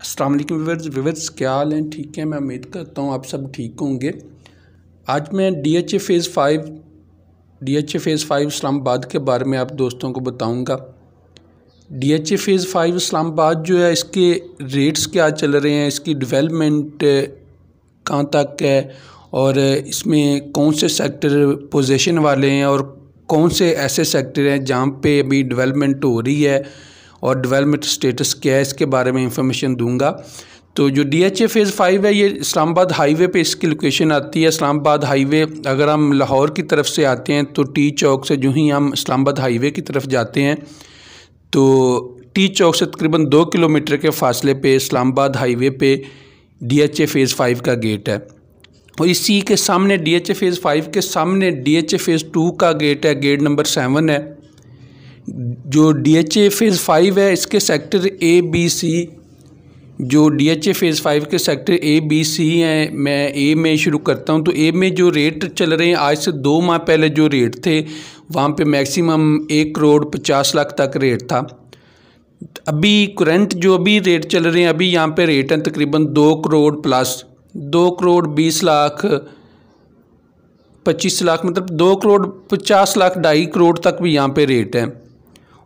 Aslam weavers weavers क्या हाल हैं ठीक है मैं उम्मीद करता हूँ आप सब ठीक होंगे आज मैं D H A phase five D H A phase five Islamabad के बारे में आप दोस्तों को बताऊँगा D H A phase five Islamabad जो है इसके रेट्स क्या चल रहे हैं इसकी डिवेलमेंट कहाँ तक है और इसमें कौन से सेक्टर पोजिशन वाले हैं और कौन से ऐसे सेक्टर हैं जहाँ पे अभी डिवेलपमेंट हो रही है और डेवलपमेंट स्टेटस क्या है इसके बारे में इंफॉर्मेशन दूंगा तो जो D H A phase five है ये इस्लामाबाद हाईवे पे इसकी लोकेशन आती है इस्लामाबाद हाईवे अगर हम लाहौर की तरफ से आते हैं तो टी चौक से जो ही हम इस्लामाबाद हाईवे की तरफ जाते हैं तो टी चौक से तकरीबन दो किलोमीटर के फासले पे इस्लामाबाद हाईवे पे D H A phase five का गेट है और इसी के सामने D H A phase five के सामने D H A phase two का गेट है गेट नंबर सेवन है जो D H A phase five है इसके सेक्टर ए बी सी जो D H A phase five के सेक्टर ए बी सी हैं मैं ए में शुरू करता हूं तो ए में जो रेट चल रहे हैं आज से दो माह पहले जो रेट थे वहां पे मैक्सिमम एक करोड़ पचास लाख तक रेट था अभी करंट जो अभी रेट चल रहे हैं अभी यहाँ पे रेट हैं तकरीबन दो करोड़ प्लस दो करोड़ बीस लाख पच्चीस लाख मतलब दो करोड़ पचास लाख ढाई करोड़ तक भी यहाँ पर रेट हैं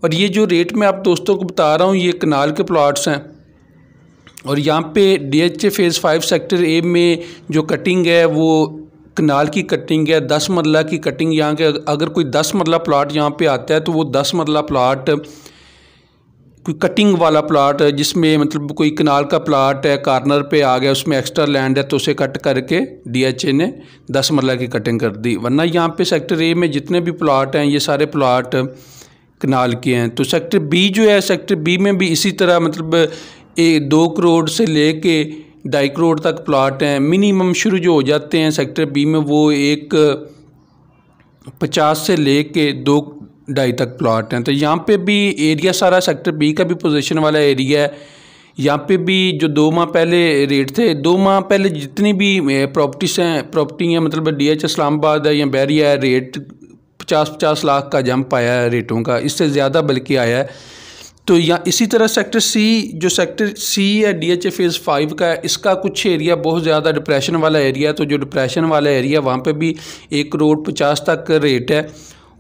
और ये जो रेट मैं आप दोस्तों को बता रहा हूँ ये कनाल के प्लाट्स हैं और यहाँ पे A phase five sector A में जो कटिंग है वो कनाल की कटिंग है दस मरला की कटिंग यहाँ के अगर कोई दस मरला प्लाट यहाँ पे आता है तो वो दस मरला प्लाट कोई कटिंग वाला प्लाट जिसमें मतलब कोई कनाल का प्लाट है कार्नर पे आ गया उसमें एक्स्ट्रा लैंड है तो उसे कट करके डीएचए ने दस मरला की कटिंग कर दी वरना यहाँ पे सेक्टर ए में जितने भी प्लाट हैं ये सारे प्लाट कनाल के हैं तो सेक्टर बी जो है सेक्टर बी में भी इसी तरह मतलब ए, दो करोड़ से ले कर ढाई करोड़ तक प्लाट हैं मिनिमम शुरू जो हो जाते हैं सेक्टर बी में वो एक पचास से ले कर दो ढाई तक प्लाट हैं तो यहाँ पे भी एरिया सारा सेक्टर बी का भी पोजीशन वाला एरिया है यहाँ पे भी जो दो माह पहले रेट थे दो माह पहले जितनी भी प्रॉपर्टीज़ हैं प्रॉपर्टी हैं मतलब डी एच इस्लामाबाद है या बैरिया है रेट पचास पचास लाख का जंप आया है रेटों का इससे ज़्यादा बल्कि आया है तो या इसी तरह सेक्टर सी जो सेक्टर सी है D H A phase five का है इसका कुछ एरिया बहुत ज़्यादा डिप्रेशन वाला एरिया तो जो डिप्रेशन वाला एरिया वहाँ पे भी एक करोड़ पचास तक रेट है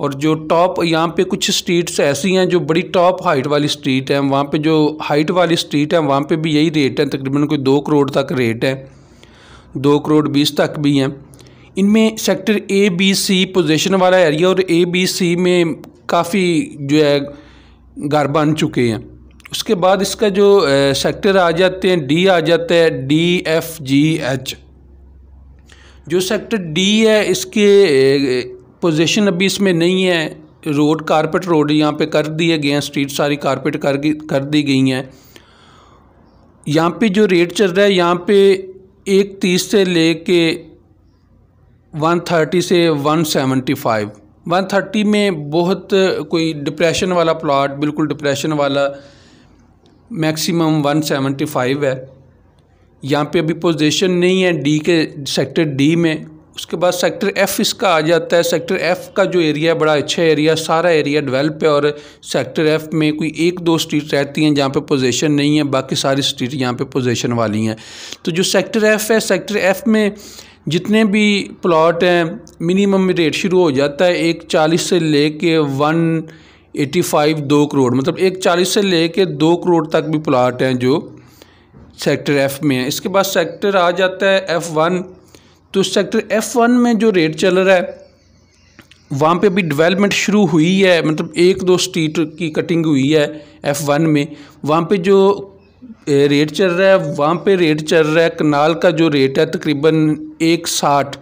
और जो टॉप यहाँ पे कुछ स्ट्रीट्स ऐसी हैं जो बड़ी टॉप हाइट वाली स्ट्रीट है वहाँ पे जो हाइट वाली स्ट्रीट है वहाँ पे भी यही रेट है तकरीबन कोई दो करोड़ तक रेट है दो करोड़ बीस तक भी हैं इनमें sector A B C position वाला एरिया और ए बी सी में काफ़ी जो है घर बन चुके हैं उसके बाद इसका जो सेक्टर आ जाते हैं डी आ जाता है डी एफ जी एच जो सेक्टर डी है इसके पोजीशन अभी इसमें नहीं है रोड कारपेट रोड यहाँ पे कर दिए गए हैं स्ट्रीट सारी कारपेट कर कर दी गई हैं यहाँ पे जो रेट चल रहा है यहाँ पे एक तीस से ले 130 से 175 130 में बहुत कोई डिप्रेशन वाला प्लॉट बिल्कुल डिप्रेशन वाला मैक्सिमम 175 है यहाँ पे अभी पोजीशन नहीं है डी के सेक्टर डी में उसके बाद सेक्टर एफ़ इसका आ जाता है सेक्टर एफ़ का जो एरिया है बड़ा अच्छा एरिया सारा एरिया डेवलप है और सेक्टर एफ़ में कोई एक दो स्ट्रीट रहती हैं जहाँ पे पोजीशन नहीं है बाकी सारी स्ट्रीट यहाँ पे पोजीशन वाली हैं तो जो सेक्टर एफ़ है सेक्टर एफ़ में जितने भी प्लॉट हैं मिनिमम रेट शुरू हो जाता है एक चालीस से ले कर वन एटी फाइव दो करोड़ मतलब एक चालीस से ले कर दो करोड़ तक भी प्लाट हैं जो सेक्टर एफ़ में है इसके बाद सेक्टर आ जाता है एफ़ वन तो सेक्टर एफ़ वन में जो रेट चल रहा है वहाँ पे भी डेवलपमेंट शुरू हुई है मतलब एक दो स्ट्रीट की कटिंग हुई है एफ़ वन में वहाँ पे जो रेट चल रहा है वहाँ पे रेट चल रहा है कनाल का जो रेट है तकरीबन एक साठ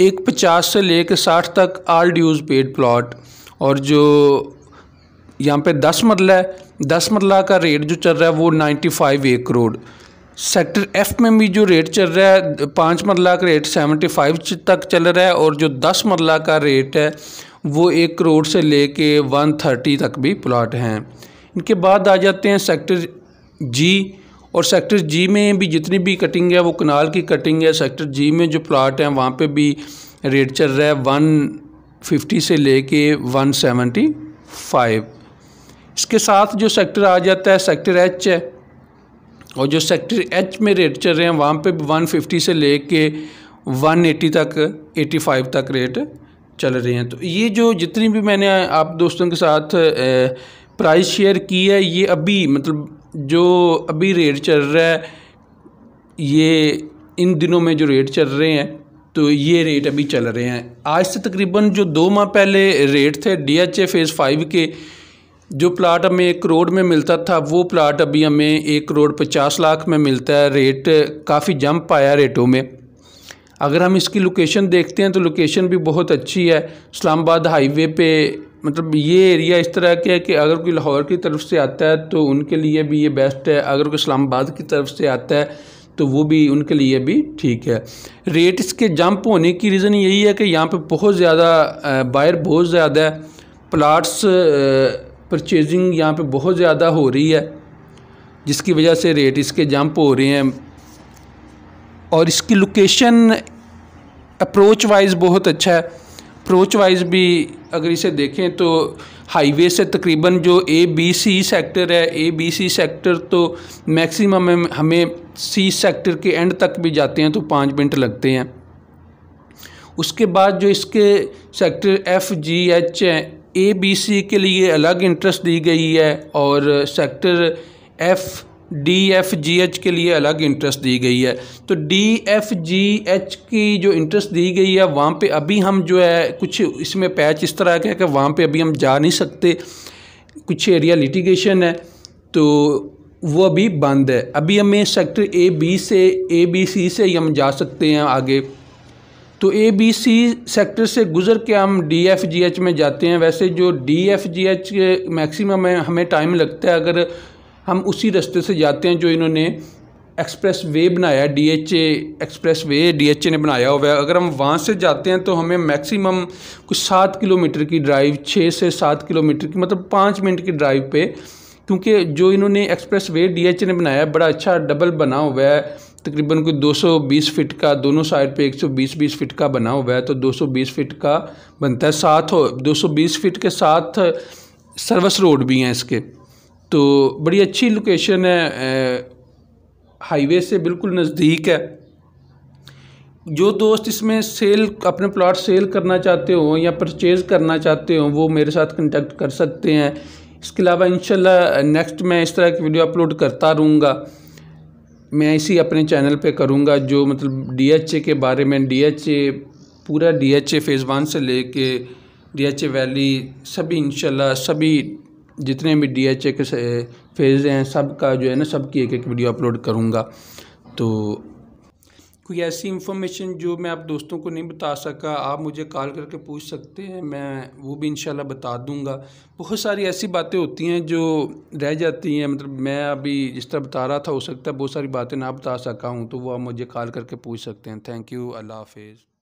एक पचास से ले कर साठ तक आल ड्यूज़ पेड प्लाट और जो यहाँ पे दस मरला है दस मरला का रेट जो चल रहा है वो नाइन्टी फाइव एक करोड़ सेक्टर एफ में भी जो रेट चल रहा है पाँच मरला का रेट सेवेंटी फाइव तक चल रहा है और जो दस मरला का रेट है वो एक करोड़ से ले कर वन थर्टी तक भी प्लाट हैं इनके बाद आ जाते हैं सेक्टर जी और सेक्टर जी में भी जितनी भी कटिंग है वो कनाल की कटिंग है सेक्टर जी में जो प्लाट हैं वहाँ पे भी रेट चल रहा है वन फिफ्टी से ले कर वन सेवेंटी फाइव इसके साथ जो सेक्टर आ जाता है सेक्टर एच है और जो सेक्टर एच में रेट चल रहे हैं वहाँ पे वन फिफ्टी से ले कर वन एटी तक एटी फाइव तक रेट चल रहे हैं तो ये जो जितनी भी मैंने आप दोस्तों के साथ प्राइस शेयर की है ये अभी मतलब जो अभी रेट चल रहा है ये इन दिनों में जो रेट चल रहे हैं तो ये रेट अभी चल रहे हैं आज से तकरीबन जो दो माह पहले रेट थे D H A phase five के जो प्लाट हमें एक करोड़ में मिलता था वो प्लाट अभी हमें एक करोड़ पचास लाख में मिलता है रेट काफ़ी जंप आया रेटों में अगर हम इसकी लोकेशन देखते हैं तो लोकेशन भी बहुत अच्छी है इस्लामाबाद हाईवे पे मतलब ये एरिया इस तरह के है कि अगर कोई लाहौर की तरफ से आता है तो उनके लिए भी ये बेस्ट है अगर कोई इस्लामाबाद की तरफ से आता है तो वो भी उनके लिए भी ठीक है रेट इसके जंप होने की रीज़न यही है कि यहाँ पे बहुत ज़्यादा बायर बहुत ज़्यादा है प्लाट्स परचेजिंग यहाँ पे बहुत ज़्यादा हो रही है जिसकी वजह से रेट इसके जंप हो रहे हैं और इसकी लोकेशन अप्रोच वाइज बहुत अच्छा है अप्रोच वाइज भी अगर इसे देखें तो हाईवे से तकरीबन जो ए बी सी सेक्टर है ए बी सी सेक्टर तो मैक्सिमम हमें, हमें सी सेक्टर के एंड तक भी जाते हैं तो पाँच मिनट लगते हैं उसके बाद जो इसके सेक्टर एफ जी एच है ए बी सी के लिए अलग इंटरेस्ट दी गई है और sector F D F G H के लिए अलग इंटरेस्ट दी गई है तो डी एफ जी एच की जो इंटरेस्ट दी गई है वहाँ पे अभी हम जो है कुछ इसमें पैच इस तरह का है कि वहाँ पे अभी हम जा नहीं सकते कुछ एरिया लिटिगेशन है तो वो अभी बंद है अभी हमें सेक्टर ए बी से ए बी सी से ही हम जा सकते हैं आगे तो ए बी सी सेक्टर से गुज़र के हम डी एफ जी एच में जाते हैं वैसे जो D F G H maximum हमें टाइम लगता है अगर हम उसी रास्ते से जाते हैं जो इन्होंने एक्सप्रेस वे बनाया D H A expressway D H A ने बनाया हुआ है अगर हम वहाँ से जाते हैं तो हमें मैक्सिमम कुछ सात किलोमीटर की ड्राइव छः से सात किलोमीटर की मतलब पाँच मिनट की ड्राइव पे क्योंकि जो इन्होंने expressway D H A ने बनाया है बड़ा अच्छा डबल बना हुआ है तकरीबन कोई 220 फीट का दोनों साइड पे 120 20 फीट का बना हुआ है तो 220 फीट का बनता है साथ हो बीस फीट के साथ सर्विस रोड भी हैं इसके तो बड़ी अच्छी लोकेशन है हाईवे से बिल्कुल नज़दीक है जो दोस्त इसमें सेल अपने प्लाट सेल करना चाहते हो या परचेज़ करना चाहते हो वो मेरे साथ कंटेक्ट कर सकते हैं इसके अलावा इंशाल्लाह नेक्स्ट मैं इस तरह की वीडियो अपलोड करता रहूँगा मैं इसी अपने चैनल पे करूँगा जो मतलब डीएचए के बारे में डीएचए पूरा डीएचए फ़ेज़ वन से लेके डीएचए वैली सभी इन सभी जितने भी डी एच ए के फेज़ हैं सब का जो है ना सब की एक एक वीडियो अपलोड करूँगा तो कोई ऐसी इन्फॉर्मेशन जो मैं आप दोस्तों को नहीं बता सका आप मुझे कॉल करके पूछ सकते हैं मैं वो भी इंशाल्लाह बता दूंगा बहुत सारी ऐसी बातें होती हैं जो रह जाती हैं मतलब मैं अभी जिस तरह बता रहा था हो सकता है बहुत सारी बातें ना बता सका हूँ तो वो आप मुझे कॉल करके पूछ सकते हैं थैंक यू अल्लाह हाफिज़